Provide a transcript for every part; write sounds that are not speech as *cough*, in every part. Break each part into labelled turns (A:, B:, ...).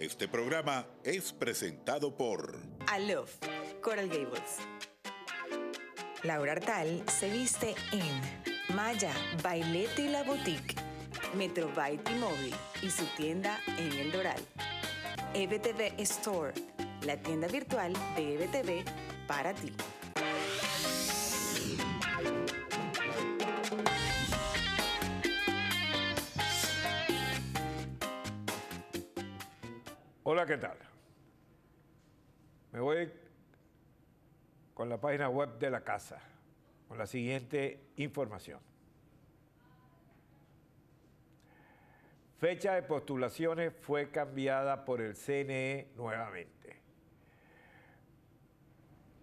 A: Este programa es presentado por Love Coral Gables. Laura Artal se viste en Maya, Bailete y la Boutique, Metro Byte y Móvil y su tienda en El Doral. EBTV Store, la tienda virtual de EBTV para ti. Hola, ¿qué tal? Me voy con la página web de la casa, con la siguiente información. Fecha de postulaciones fue cambiada por el CNE nuevamente.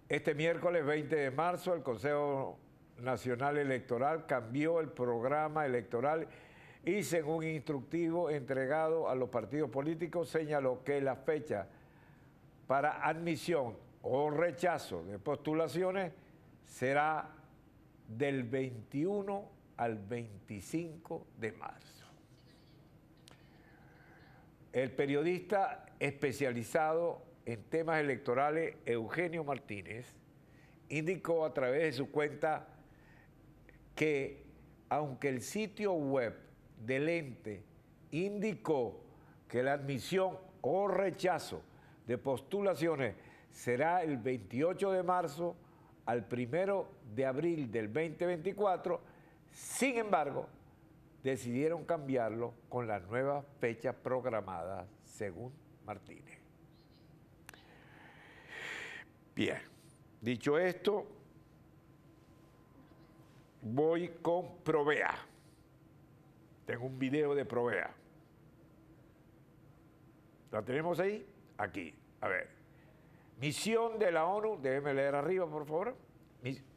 A: Este miércoles 20 de marzo el Consejo Nacional Electoral cambió el programa electoral y según instructivo entregado a los partidos políticos, señaló que la fecha para admisión o rechazo de postulaciones será del 21 al 25 de marzo. El periodista especializado en temas electorales Eugenio Martínez indicó a través de su cuenta que aunque el sitio web del ente indicó que la admisión o rechazo de postulaciones será el 28 de marzo al 1 de abril del 2024. Sin embargo, decidieron cambiarlo con las nuevas fechas programadas, según Martínez. Bien, dicho esto, voy con Provea. Tengo un video de Provea. ¿La tenemos ahí? Aquí. A ver. Misión de la ONU, déjeme leer arriba, por favor.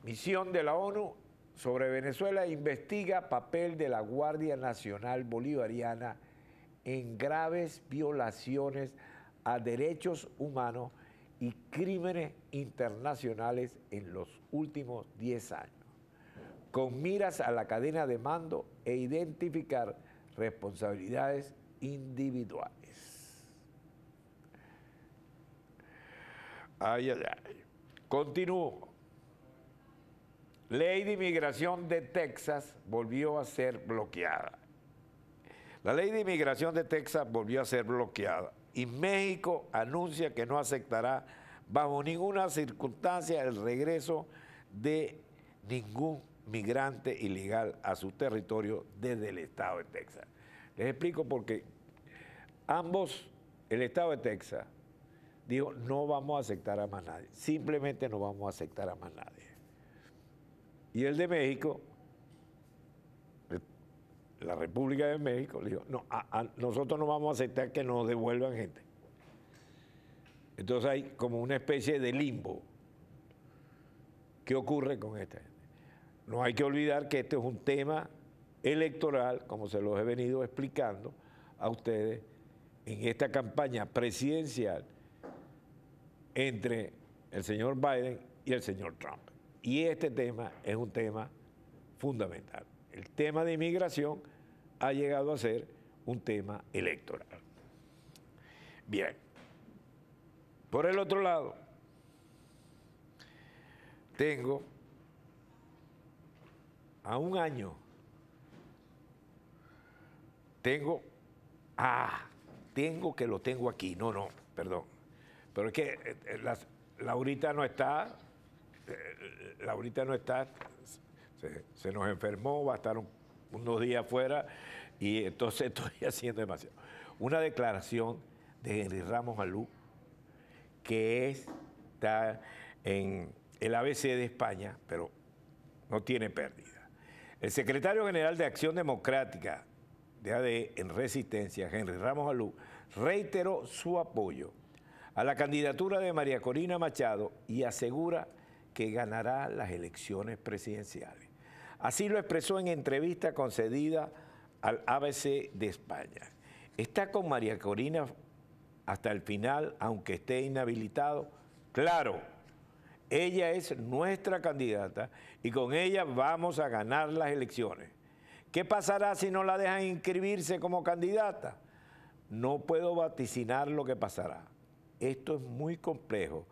A: Misión de la ONU sobre Venezuela investiga papel de la Guardia Nacional Bolivariana en graves violaciones a derechos humanos y crímenes internacionales en los últimos 10 años con miras a la cadena de mando e identificar responsabilidades individuales. Ay, ay, ay. Continúo. Ley de inmigración de Texas volvió a ser bloqueada. La ley de inmigración de Texas volvió a ser bloqueada y México anuncia que no aceptará bajo ninguna circunstancia el regreso de ningún migrante ilegal a su territorio desde el estado de Texas. Les explico porque ambos, el estado de Texas, dijo, no vamos a aceptar a más nadie, simplemente no vamos a aceptar a más nadie. Y el de México, la República de México, dijo, no, nosotros no vamos a aceptar que nos devuelvan gente. Entonces hay como una especie de limbo. ¿Qué ocurre con esta gente? No hay que olvidar que este es un tema electoral, como se los he venido explicando a ustedes, en esta campaña presidencial entre el señor Biden y el señor Trump. Y este tema es un tema fundamental. El tema de inmigración ha llegado a ser un tema electoral. Bien. Por el otro lado, tengo a un año, tengo, ah, tengo que lo tengo aquí, no, no, perdón. Pero es que eh, eh, Laurita no está, eh, Laurita no está, se, nos enfermó, va a estar unos días afuera y entonces *laughs* estoy haciendo demasiado. Una declaración de Henry Ramos Alú, que está en el ABC de España, pero no tiene pérdida. El secretario general de Acción Democrática de ADE en Resistencia, Henry Ramos Alú, reiteró su apoyo a la candidatura de María Corina Machado y asegura que ganará las elecciones presidenciales. Así lo expresó en entrevista concedida al ABC de España. ¿Está con María Corina hasta el final, aunque esté inhabilitado? Claro ella es nuestra candidata y con ella vamos a ganar las elecciones. ¿Qué pasará si no la dejan inscribirse como candidata? No puedo vaticinar lo que pasará. Esto es muy complejo,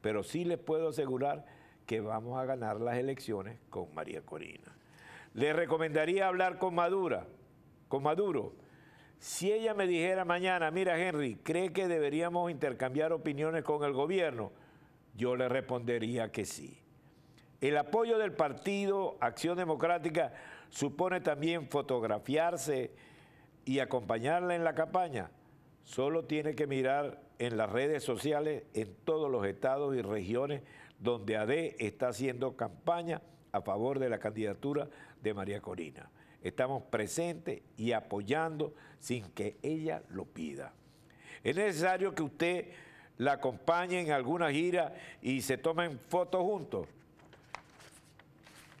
A: pero sí les puedo asegurar que vamos a ganar las elecciones con María Corina. Le recomendaría hablar con Madura, con Maduro. Si ella me dijera mañana, mira Henry, cree que deberíamos intercambiar opiniones con el gobierno, yo le respondería que sí. El apoyo del partido Acción Democrática supone también fotografiarse y acompañarla en la campaña. Solo tiene que mirar en las redes sociales en todos los estados y regiones donde ADE está haciendo campaña a favor de la candidatura de María Corina. Estamos presentes y apoyando sin que ella lo pida. Es necesario que usted la acompañen en alguna gira y se tomen fotos juntos,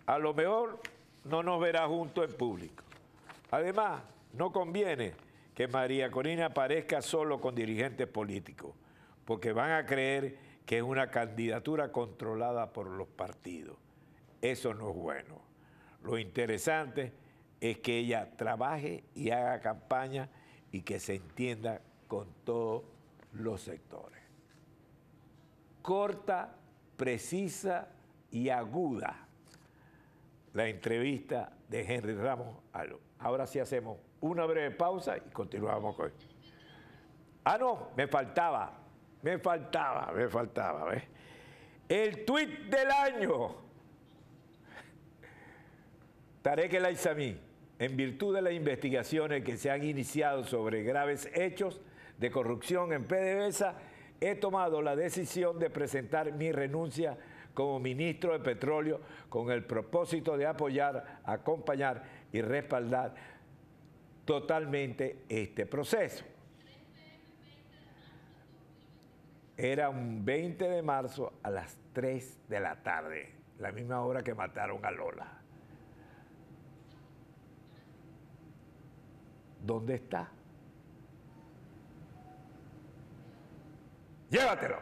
A: a lo mejor no nos verá juntos en público. Además, no conviene que María Corina aparezca solo con dirigentes políticos, porque van a creer que es una candidatura controlada por los partidos. Eso no es bueno. Lo interesante es que ella trabaje y haga campaña y que se entienda con todos los sectores corta, precisa y aguda la entrevista de Henry Ramos Ahora sí hacemos una breve pausa y continuamos con Ah, no, me faltaba, me faltaba, me faltaba. El tuit del año. Tarek El en virtud de las investigaciones que se han iniciado sobre graves hechos de corrupción en PDVSA, he tomado la decisión de presentar mi renuncia como ministro de Petróleo con el propósito de apoyar, acompañar y respaldar totalmente este proceso. Era un 20 de marzo a las 3 de la tarde, la misma hora que mataron a Lola. ¿Dónde está? Llévatelo.